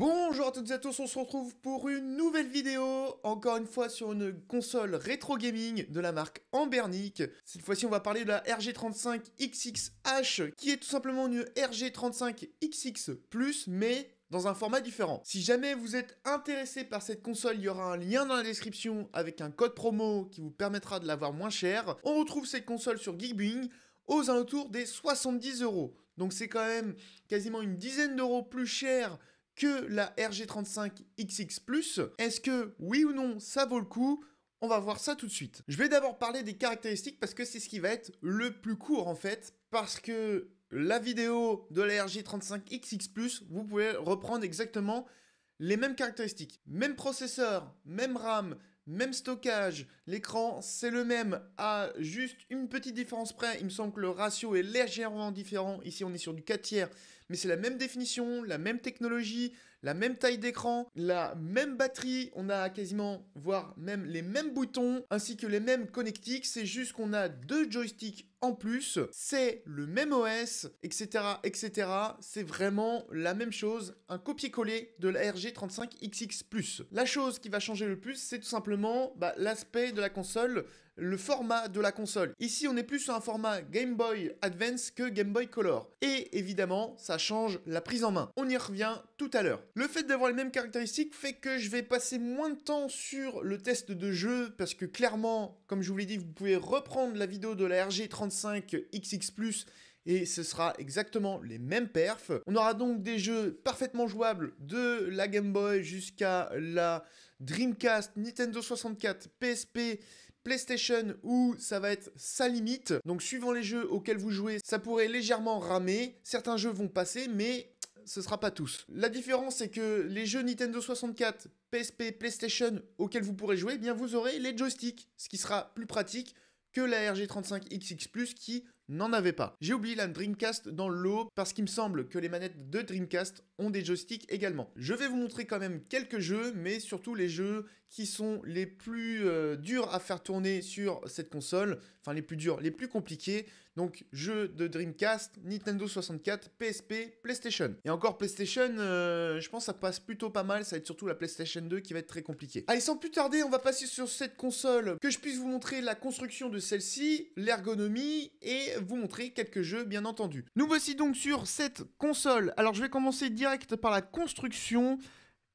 Bonjour à toutes et à tous, on se retrouve pour une nouvelle vidéo, encore une fois sur une console rétro gaming de la marque Ambernic. Cette fois-ci, on va parler de la RG35XXH, qui est tout simplement une RG35XX+, mais dans un format différent. Si jamais vous êtes intéressé par cette console, il y aura un lien dans la description avec un code promo qui vous permettra de l'avoir moins cher. On retrouve cette console sur Geekbuying aux alentours des 70 euros. Donc c'est quand même quasiment une dizaine d'euros plus cher que la RG35XX+. Est-ce que oui ou non ça vaut le coup on va voir ça tout de suite. Je vais d'abord parler des caractéristiques parce que c'est ce qui va être le plus court en fait. Parce que la vidéo de la RG35XX+, vous pouvez reprendre exactement les mêmes caractéristiques. Même processeur, même RAM, même stockage, l'écran c'est le même, à juste une petite différence près, il me semble que le ratio est légèrement différent, ici on est sur du 4 tiers, mais c'est la même définition, la même technologie, la même taille d'écran, la même batterie, on a quasiment, voire même les mêmes boutons, ainsi que les mêmes connectiques, c'est juste qu'on a deux joysticks en plus, c'est le même OS, etc., etc. C'est vraiment la même chose, un copier-coller de la RG35XX+. La chose qui va changer le plus, c'est tout simplement bah, l'aspect de la console, le format de la console. Ici, on est plus sur un format Game Boy Advance que Game Boy Color. Et évidemment, ça change la prise en main. On y revient tout à l'heure. Le fait d'avoir les mêmes caractéristiques fait que je vais passer moins de temps sur le test de jeu parce que clairement, comme je vous l'ai dit, vous pouvez reprendre la vidéo de la RG35XX+, et ce sera exactement les mêmes perfs. On aura donc des jeux parfaitement jouables de la Game Boy jusqu'à la Dreamcast, Nintendo 64, PSP, PlayStation où ça va être sa limite. Donc suivant les jeux auxquels vous jouez, ça pourrait légèrement ramer. Certains jeux vont passer, mais ce sera pas tous. La différence, c'est que les jeux Nintendo 64, PSP, PlayStation auxquels vous pourrez jouer, eh bien vous aurez les joysticks, ce qui sera plus pratique que la RG35XX+, qui n'en avait pas. J'ai oublié la Dreamcast dans l'eau parce qu'il me semble que les manettes de Dreamcast ont des joysticks également. Je vais vous montrer quand même quelques jeux, mais surtout les jeux qui sont les plus euh, durs à faire tourner sur cette console, enfin les plus durs, les plus compliqués. Donc jeux de Dreamcast, Nintendo 64, PSP, PlayStation. Et encore PlayStation, euh, je pense que ça passe plutôt pas mal, ça va être surtout la PlayStation 2 qui va être très compliquée. Allez, sans plus tarder, on va passer sur cette console, que je puisse vous montrer la construction de celle-ci, l'ergonomie, et vous montrer quelques jeux bien entendu. Nous voici donc sur cette console. Alors je vais commencer direct par la construction.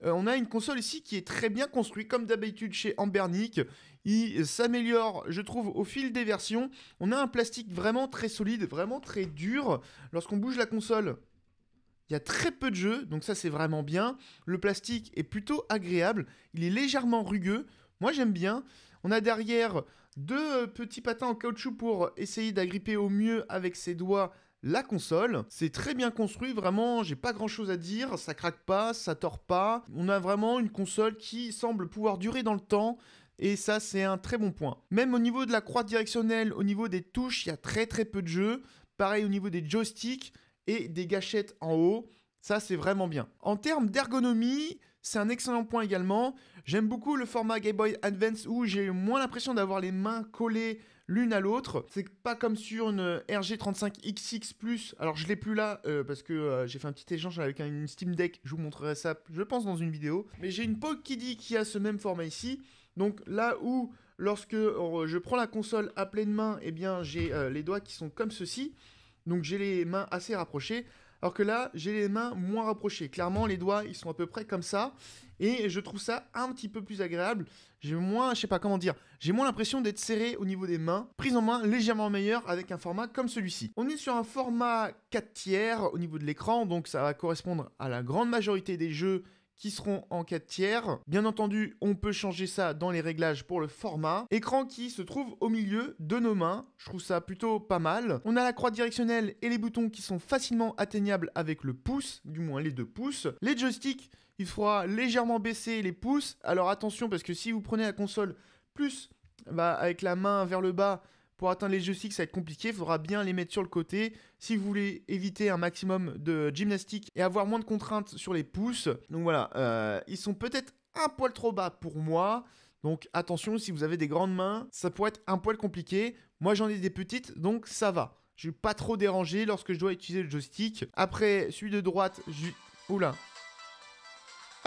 Euh, on a une console ici qui est très bien construite, comme d'habitude chez Ambernic. Il s'améliore, je trouve, au fil des versions. On a un plastique vraiment très solide, vraiment très dur. Lorsqu'on bouge la console, il y a très peu de jeux, donc ça c'est vraiment bien. Le plastique est plutôt agréable. Il est légèrement rugueux. Moi j'aime bien. On a derrière deux petits patins en caoutchouc pour essayer d'agripper au mieux avec ses doigts la console, c'est très bien construit, vraiment, j'ai pas grand chose à dire, ça craque pas, ça tord pas. On a vraiment une console qui semble pouvoir durer dans le temps. Et ça, c'est un très bon point. Même au niveau de la croix directionnelle, au niveau des touches, il y a très très peu de jeux. Pareil au niveau des joysticks et des gâchettes en haut. Ça, c'est vraiment bien. En termes d'ergonomie, c'est un excellent point également. J'aime beaucoup le format Game Boy Advance où j'ai moins l'impression d'avoir les mains collées l'une à l'autre. C'est pas comme sur une euh, RG35XX+, alors je l'ai plus là, euh, parce que euh, j'ai fait un petit échange avec une Steam Deck, je vous montrerai ça, je pense, dans une vidéo. Mais j'ai une dit qu'il qui a ce même format ici, donc là où, lorsque je prends la console à pleine main, eh bien j'ai les doigts qui sont comme ceci, donc j'ai les mains assez rapprochées. Alors que là, j'ai les mains moins rapprochées. Clairement, les doigts, ils sont à peu près comme ça. Et je trouve ça un petit peu plus agréable. J'ai moins, je sais pas comment dire, j'ai moins l'impression d'être serré au niveau des mains. Prise en main légèrement meilleure avec un format comme celui-ci. On est sur un format 4 tiers au niveau de l'écran, donc ça va correspondre à la grande majorité des jeux qui seront en 4 tiers. Bien entendu, on peut changer ça dans les réglages pour le format. Écran qui se trouve au milieu de nos mains. Je trouve ça plutôt pas mal. On a la croix directionnelle et les boutons qui sont facilement atteignables avec le pouce, du moins les deux pouces. Les joysticks, il faudra légèrement baisser les pouces. Alors attention parce que si vous prenez la console plus bah, avec la main vers le bas, pour atteindre les joysticks, ça va être compliqué, il faudra bien les mettre sur le côté. Si vous voulez éviter un maximum de gymnastique et avoir moins de contraintes sur les pouces, donc voilà, euh, ils sont peut-être un poil trop bas pour moi. Donc attention, si vous avez des grandes mains, ça pourrait être un poil compliqué. Moi j'en ai des petites, donc ça va. Je ne vais pas trop déranger lorsque je dois utiliser le joystick. Après, celui de droite, je... Oula,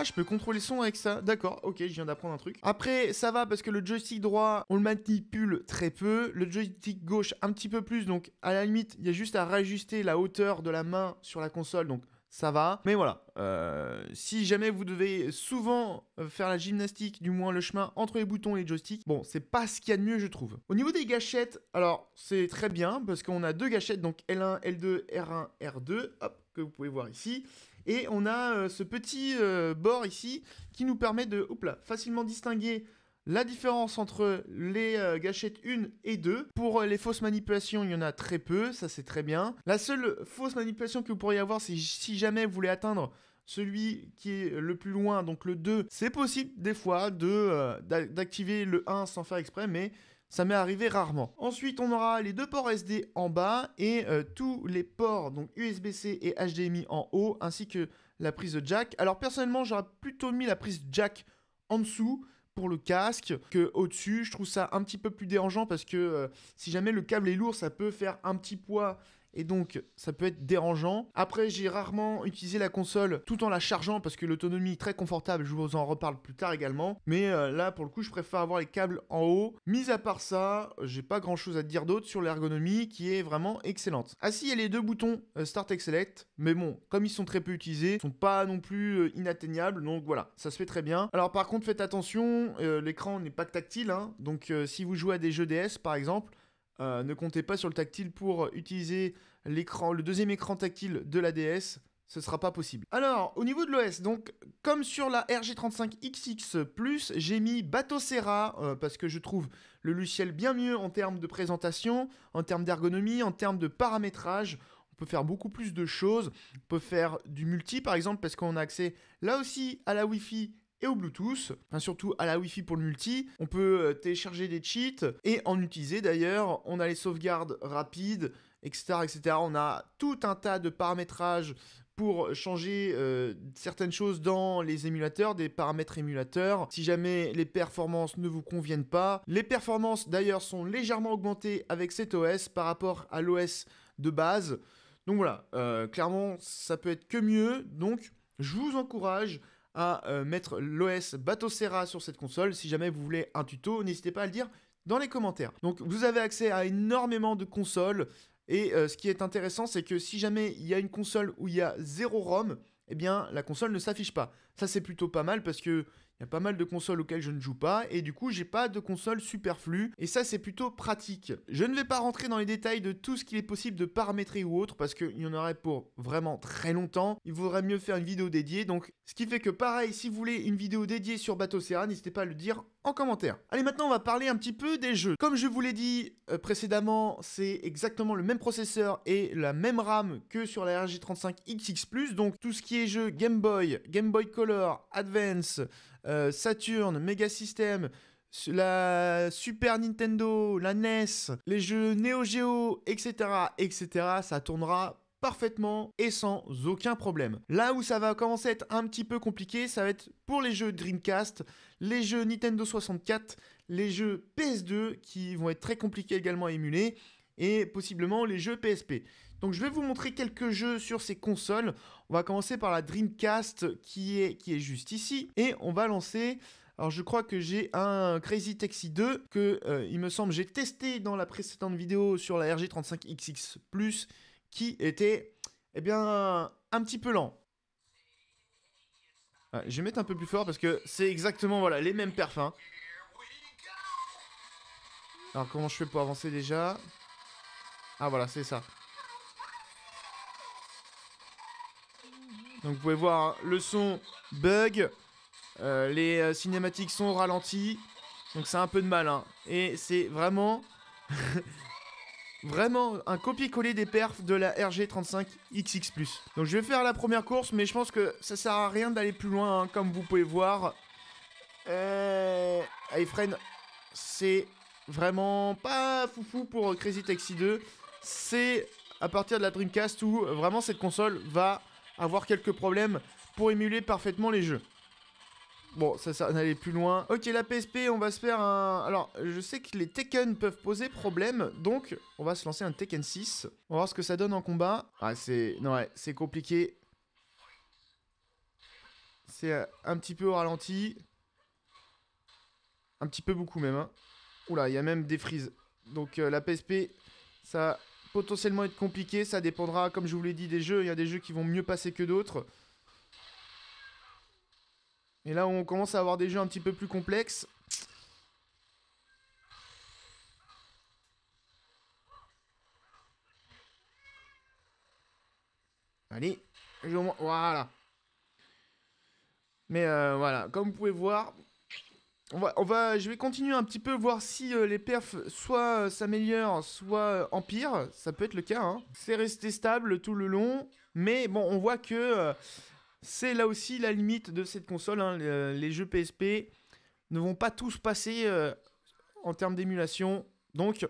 ah, je peux contrôler son avec ça. D'accord, ok, je viens d'apprendre un truc. Après, ça va parce que le joystick droit, on le manipule très peu. Le joystick gauche, un petit peu plus. Donc, à la limite, il y a juste à rajuster la hauteur de la main sur la console. Donc, ça va. Mais voilà, euh, si jamais vous devez souvent euh, faire la gymnastique, du moins le chemin entre les boutons et les joysticks, bon, c'est pas ce qu'il y a de mieux, je trouve. Au niveau des gâchettes, alors c'est très bien parce qu'on a deux gâchettes, donc L1, L2, R1, R2, hop, que vous pouvez voir ici. Et on a euh, ce petit euh, bord ici qui nous permet de facilement distinguer la différence entre les euh, gâchettes 1 et 2, pour les fausses manipulations, il y en a très peu, ça c'est très bien. La seule fausse manipulation que vous pourriez avoir, c'est si jamais vous voulez atteindre celui qui est le plus loin, donc le 2, c'est possible des fois d'activer de, le 1 sans faire exprès, mais ça m'est arrivé rarement. Ensuite, on aura les deux ports SD en bas et euh, tous les ports donc USB-C et HDMI en haut, ainsi que la prise de jack. Alors personnellement, j'aurais plutôt mis la prise jack en dessous pour le casque que au-dessus. Je trouve ça un petit peu plus dérangeant parce que euh, si jamais le câble est lourd, ça peut faire un petit poids et donc ça peut être dérangeant. Après, j'ai rarement utilisé la console tout en la chargeant parce que l'autonomie est très confortable, je vous en reparle plus tard également. Mais euh, là, pour le coup, je préfère avoir les câbles en haut. Mis à part ça, j'ai pas grand chose à dire d'autre sur l'ergonomie qui est vraiment excellente. Ah si, il y a les deux boutons euh, Start et Select, mais bon, comme ils sont très peu utilisés, ils sont pas non plus euh, inatteignables, donc voilà, ça se fait très bien. Alors par contre, faites attention, l'écran n'est pas tactile, hein. donc si vous jouez à des jeux DS par exemple, euh, ne comptez pas sur le tactile pour utiliser l'écran, le deuxième écran tactile de la DS. Ce sera pas possible. Alors, au niveau de l'OS, donc, comme sur la RG35XX, j'ai mis Bateau Serra, euh, parce que je trouve le luciel bien mieux en termes de présentation, en termes d'ergonomie, en termes de paramétrage. On peut faire beaucoup plus de choses. On peut faire du multi, par exemple, parce qu'on a accès là aussi à la Wi-Fi et au Bluetooth, enfin surtout à la Wi-Fi pour le multi. On peut euh, télécharger des cheats et en utiliser d'ailleurs. On a les sauvegardes rapides, etc., etc. On a tout un tas de paramétrages pour changer euh, certaines choses dans les émulateurs, des paramètres émulateurs, si jamais les performances ne vous conviennent pas. Les performances d'ailleurs sont légèrement augmentées avec cet OS par rapport à l'OS de base. Donc voilà, euh, clairement ça peut être que mieux. Donc je vous encourage à euh, mettre l'OS Batocera sur cette console. Si jamais vous voulez un tuto, n'hésitez pas à le dire dans les commentaires. Donc vous avez accès à énormément de consoles. Et euh, ce qui est intéressant, c'est que si jamais il y a une console où il y a zéro ROM, eh bien la console ne s'affiche pas. Ça c'est plutôt pas mal parce que il y a pas mal de consoles auxquelles je ne joue pas, et du coup j'ai pas de console superflues et ça c'est plutôt pratique. Je ne vais pas rentrer dans les détails de tout ce qu'il est possible de paramétrer ou autre, parce qu'il y en aurait pour vraiment très longtemps, il vaudrait mieux faire une vidéo dédiée, donc ce qui fait que pareil, si vous voulez une vidéo dédiée sur Bateau Serra, n'hésitez pas à le dire en commentaire. Allez, maintenant, on va parler un petit peu des jeux. Comme je vous l'ai dit euh, précédemment, c'est exactement le même processeur et la même RAM que sur la RG35XX+, donc tout ce qui est jeux Game Boy, Game Boy Color, Advance, euh, Saturn, Mega System, la Super Nintendo, la NES, les jeux Neo Geo, etc., etc., ça tournera parfaitement et sans aucun problème. Là où ça va commencer à être un petit peu compliqué, ça va être pour les jeux Dreamcast, les jeux Nintendo 64, les jeux PS2 qui vont être très compliqués également à émuler et possiblement les jeux PSP. Donc je vais vous montrer quelques jeux sur ces consoles. On va commencer par la Dreamcast qui est, qui est juste ici. Et on va lancer... Alors je crois que j'ai un Crazy Taxi 2 que euh, il me semble j'ai testé dans la précédente vidéo sur la RG35XX Plus qui était eh bien un petit peu lent. je vais mettre un peu plus fort parce que c'est exactement voilà les mêmes perfums. Hein. Alors comment je fais pour avancer déjà Ah voilà c'est ça. Donc vous pouvez voir, le son bug, euh, les euh, cinématiques sont ralenties, donc c'est un peu de mal. Hein. Et c'est vraiment, vraiment un copier-coller des perfs de la RG35XX+. Donc je vais faire la première course, mais je pense que ça sert à rien d'aller plus loin, hein, comme vous pouvez voir. Euh... c'est vraiment pas foufou pour Crazy Taxi 2. C'est à partir de la Dreamcast où vraiment cette console va avoir quelques problèmes pour émuler parfaitement les jeux. Bon, ça, ça n'allait plus loin. Ok, la PSP, on va se faire un... Alors, je sais que les Tekken peuvent poser problème, donc on va se lancer un Tekken 6. On va voir ce que ça donne en combat. Ah, c'est... Non, ouais, c'est compliqué. C'est euh, un petit peu au ralenti. Un petit peu beaucoup même. Hein. Oula, il y a même des frises. Donc euh, la PSP, ça potentiellement être compliqué. Ça dépendra, comme je vous l'ai dit, des jeux. Il y a des jeux qui vont mieux passer que d'autres. Et là, on commence à avoir des jeux un petit peu plus complexes. Allez, voilà. Mais euh, voilà, comme vous pouvez voir, on va, je vais continuer un petit peu voir si euh, les perfs soit euh, s'améliorent, soit empire, euh, empirent. Ça peut être le cas. Hein. C'est resté stable tout le long, mais bon, on voit que c'est là aussi la limite de cette console. Hein. les jeux PSP ne vont pas tous passer en termes d'émulation, donc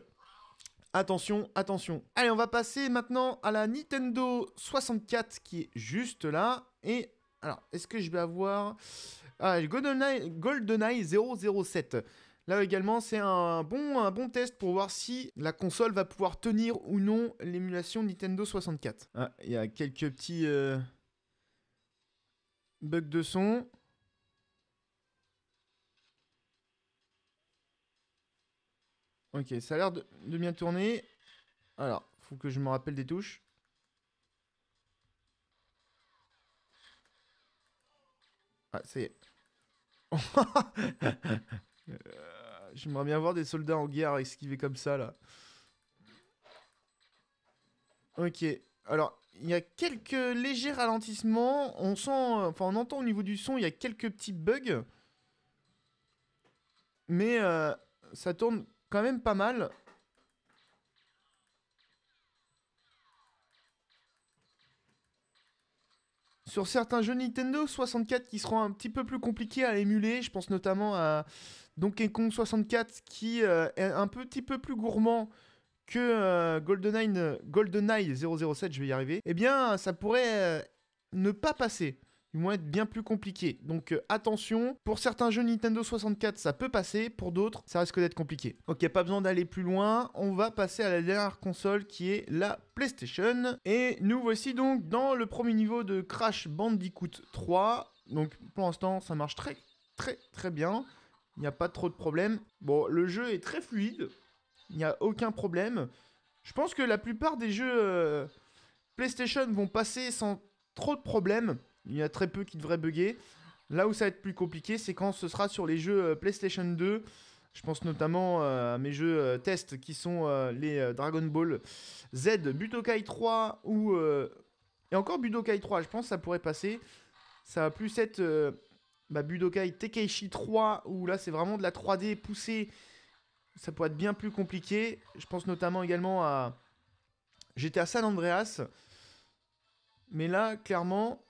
attention, attention. Allez, on va passer maintenant à la Nintendo 64 qui est juste là. Et alors, est-ce que je vais avoir ah, GoldenEye, 007. Là également, c'est un bon, un bon test pour voir si la console va pouvoir tenir ou non l'émulation Nintendo 64. Ah, il y a quelques petits euh, bugs de son. Ok, ça a l'air de, de, bien tourner. Alors, faut que je me rappelle des touches. Ah, ça y est. J'aimerais bien voir des soldats en guerre esquiver comme ça, là. Ok. Alors, il y a quelques légers ralentissements. On sent, enfin, on entend au niveau du son, il y a quelques petits bugs. Mais euh, ça tourne quand même pas mal. sur certains jeux Nintendo 64 qui seront un petit peu plus compliqués à émuler. Je pense notamment à Donkey Kong 64 qui euh, est un petit peu plus gourmand que euh, GoldenEye, euh, GoldenEye 007, je vais y arriver. Eh bien, ça pourrait ne pas passer ils vont être bien plus compliqués. Donc euh, attention, pour certains jeux Nintendo 64, ça peut passer, pour d'autres, ça risque d'être compliqué. Ok, pas besoin d'aller plus loin, on va passer à la dernière console qui est la PlayStation. Et nous voici donc dans le premier niveau de Crash Bandicoot 3. Donc pour l'instant, ça marche très très très bien. Il n'y a pas trop de problèmes. Bon, le jeu est très fluide. Il n'y a aucun problème. Je pense que la plupart des jeux euh, PlayStation vont passer sans trop de problèmes. Il y a très peu qui devraient bugger. Là où ça va être plus compliqué, c'est quand ce sera sur les jeux euh, PlayStation 2. Je pense notamment euh, à mes jeux euh, test qui sont les Dragon Ball Z, Budokai 3 ou... Et encore Budokai 3, je pense que ça pourrait passer. Ça va plus être bah, Budokai Tekeishi 3 où là c'est vraiment de la 3D poussée. Ça pourrait être bien plus compliqué. Je pense notamment également à... J'étais à San Andreas. Mais là, clairement,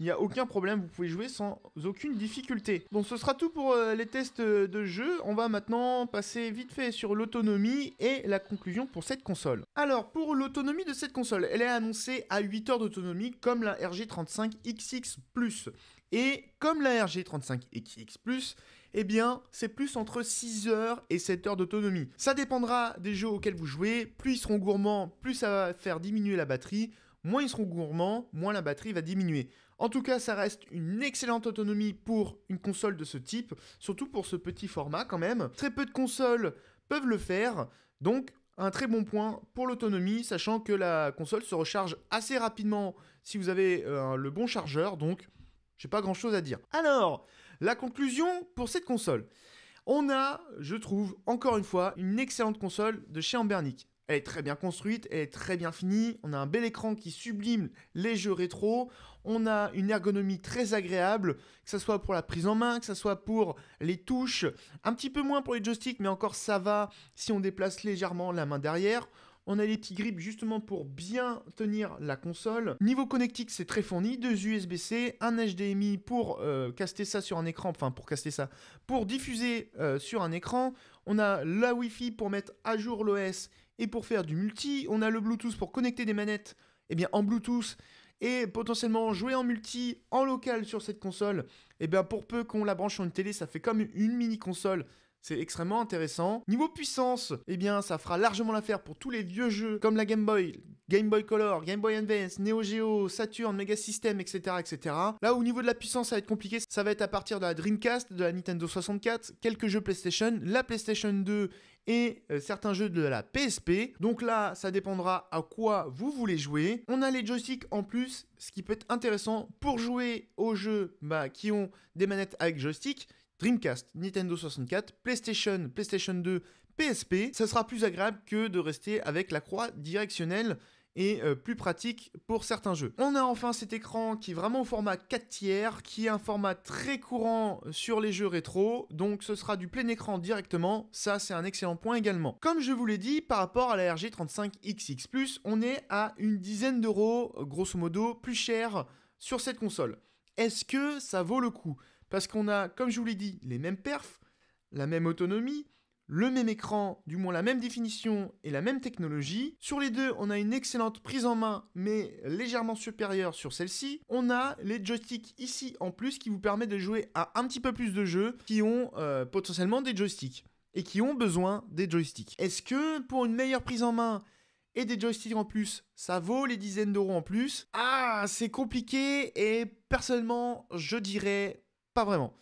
il n'y a aucun problème, vous pouvez jouer sans aucune difficulté. Bon, ce sera tout pour euh, les tests euh, de jeu. On va maintenant passer vite fait sur l'autonomie et la conclusion pour cette console. Alors pour l'autonomie de cette console, elle est annoncée à 8 heures d'autonomie comme la RG35XX ⁇ et comme la RG35XX ⁇ eh bien, c'est plus entre 6 heures et 7 heures d'autonomie. Ça dépendra des jeux auxquels vous jouez, plus ils seront gourmands, plus ça va faire diminuer la batterie, moins ils seront gourmands, moins la batterie va diminuer. En tout cas, ça reste une excellente autonomie pour une console de ce type, surtout pour ce petit format quand même. Très peu de consoles peuvent le faire, donc un très bon point pour l'autonomie, sachant que la console se recharge assez rapidement si vous avez euh, le bon chargeur, donc n'ai pas grand chose à dire. Alors, la conclusion pour cette console. On a, je trouve, encore une fois, une excellente console de chez Ambernic. Elle est très bien construite, elle est très bien finie. On a un bel écran qui sublime les jeux rétro. On a une ergonomie très agréable, que ce soit pour la prise en main, que ce soit pour les touches. Un petit peu moins pour les joysticks, mais encore ça va si on déplace légèrement la main derrière. On a les petits grips justement pour bien tenir la console. Niveau connectique, c'est très fourni. Deux USB-C, un HDMI pour euh, caster ça sur un écran, enfin pour caster ça, pour diffuser euh, sur un écran. On a la Wi-Fi pour mettre à jour l'OS et pour faire du multi, on a le Bluetooth pour connecter des manettes eh bien, en Bluetooth et potentiellement jouer en multi, en local sur cette console. Et eh bien pour peu qu'on la branche sur une télé, ça fait comme une mini console. C'est extrêmement intéressant. Niveau puissance, eh bien ça fera largement l'affaire pour tous les vieux jeux comme la Game Boy, Game Boy Color, Game Boy Advance, Neo Geo, Saturn, Mega System, etc., etc. Là, au niveau de la puissance, ça va être compliqué. Ça va être à partir de la Dreamcast, de la Nintendo 64, quelques jeux PlayStation, la PlayStation 2 et euh, certains jeux de la PSP. Donc là, ça dépendra à quoi vous voulez jouer. On a les joysticks en plus, ce qui peut être intéressant pour jouer aux jeux bah, qui ont des manettes avec joystick. Dreamcast, Nintendo 64, PlayStation, PlayStation 2, PSP, ça sera plus agréable que de rester avec la croix directionnelle et euh, plus pratique pour certains jeux. On a enfin cet écran qui est vraiment au format 4 tiers, qui est un format très courant sur les jeux rétro, donc ce sera du plein écran directement, ça c'est un excellent point également. Comme je vous l'ai dit, par rapport à la RG35XX+, on est à une dizaine d'euros, grosso modo, plus cher sur cette console. Est-ce que ça vaut le coup Parce qu'on a, comme je vous l'ai dit, les mêmes perfs, la même autonomie, le même écran, du moins la même définition et la même technologie. Sur les deux, on a une excellente prise en main, mais légèrement supérieure sur celle-ci. On a les joysticks ici en plus qui vous permettent de jouer à un petit peu plus de jeux qui ont euh, potentiellement des joysticks et qui ont besoin des joysticks. Est-ce que pour une meilleure prise en main, et des joysticks en plus, ça vaut les dizaines d'euros en plus. Ah, c'est compliqué et personnellement, je dirais pas vraiment.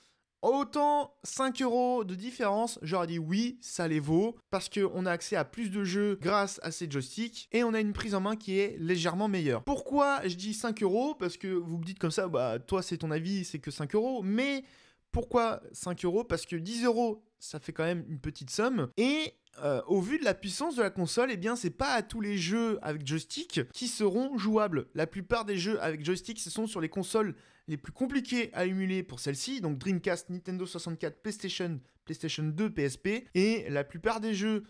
Autant 5 euros de différence, j'aurais dit oui, ça les vaut, parce qu'on a accès à plus de jeux grâce à ces joysticks, et on a une prise en main qui est légèrement meilleure. Pourquoi je dis 5 euros Parce que vous me dites comme ça, bah toi c'est ton avis, c'est que 5 euros, mais pourquoi 5 euros Parce que 10 euros, ça fait quand même une petite somme, et euh, au vu de la puissance de la console, eh bien, c'est pas à tous les jeux avec joystick qui seront jouables. La plupart des jeux avec joystick, ce sont sur les consoles les plus compliqués à émuler pour celle-ci, donc Dreamcast, Nintendo 64, PlayStation, PlayStation 2, PSP, et la plupart des jeux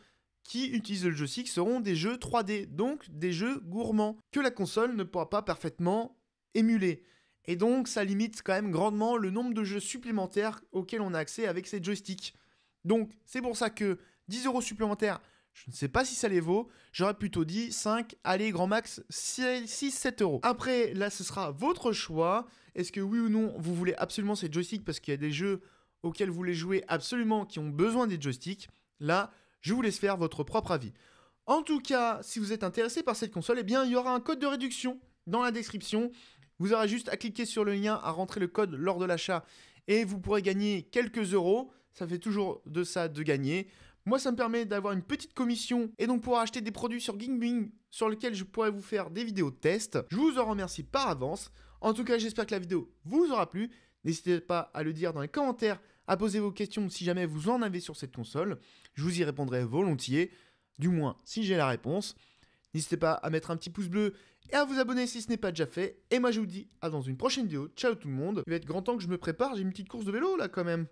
qui utilisent le joystick seront des jeux 3D, donc des jeux gourmands, que la console ne pourra pas parfaitement émuler. Et donc ça limite quand même grandement le nombre de jeux supplémentaires auxquels on a accès avec ces joysticks. Donc c'est pour ça que 10 euros supplémentaires je ne sais pas si ça les vaut. J'aurais plutôt dit 5, allez, grand max, 6, 7 euros. Après, là, ce sera votre choix. Est-ce que oui ou non, vous voulez absolument ces joysticks parce qu'il y a des jeux auxquels vous voulez jouer absolument qui ont besoin des joysticks Là, je vous laisse faire votre propre avis. En tout cas, si vous êtes intéressé par cette console, eh bien, il y aura un code de réduction dans la description. Vous aurez juste à cliquer sur le lien, à rentrer le code lors de l'achat et vous pourrez gagner quelques euros. Ça fait toujours de ça de gagner. Moi, ça me permet d'avoir une petite commission et donc pouvoir acheter des produits sur Gingbing sur lesquels je pourrais vous faire des vidéos de test. Je vous en remercie par avance. En tout cas, j'espère que la vidéo vous aura plu. N'hésitez pas à le dire dans les commentaires, à poser vos questions si jamais vous en avez sur cette console. Je vous y répondrai volontiers, du moins si j'ai la réponse. N'hésitez pas à mettre un petit pouce bleu et à vous abonner si ce n'est pas déjà fait. Et moi je vous dis à dans une prochaine vidéo. Ciao tout le monde. Il va être grand temps que je me prépare, j'ai une petite course de vélo là quand même.